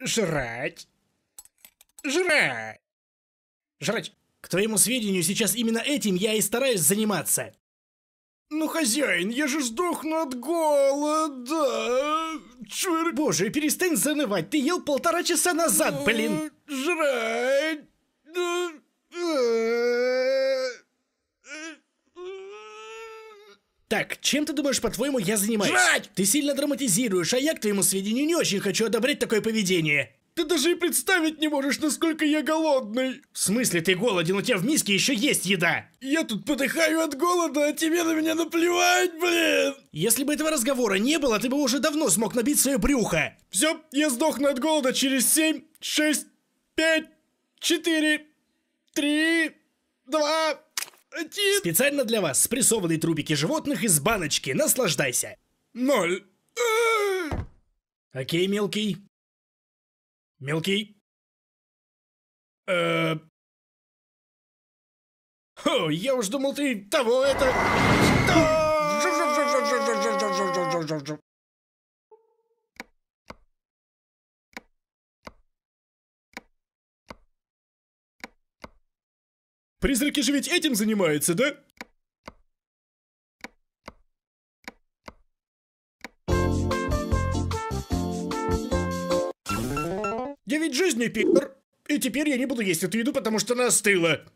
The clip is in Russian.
Жрать. Жрать. Жрать. К твоему сведению, сейчас именно этим я и стараюсь заниматься. Ну, хозяин, я же сдохну от голода. Чур... Боже, перестань занывать, ты ел полтора часа назад, ну, блин. Жрать. Так, чем ты думаешь, по-твоему, я занимаюсь? Жрать! Ты сильно драматизируешь, а я, к твоему сведению, не очень хочу одобрить такое поведение. Ты даже и представить не можешь, насколько я голодный. В смысле ты голоден? У тебя в миске еще есть еда. Я тут подыхаю от голода, а тебе на меня наплевать, блин. Если бы этого разговора не было, ты бы уже давно смог набить свое брюхо. Все, я сдохну от голода через 7, 6, 5, 4, 3, 2, один. Специально для вас спрессованные трубики животных из баночки. Наслаждайся. Ноль. Окей, мелкий. Мелкий. Э. Хо, я уж думал, ты того это... Призраки же ведь этим занимаются, да? Девять жизней, Питер. И теперь я не буду есть эту еду, потому что она остыла.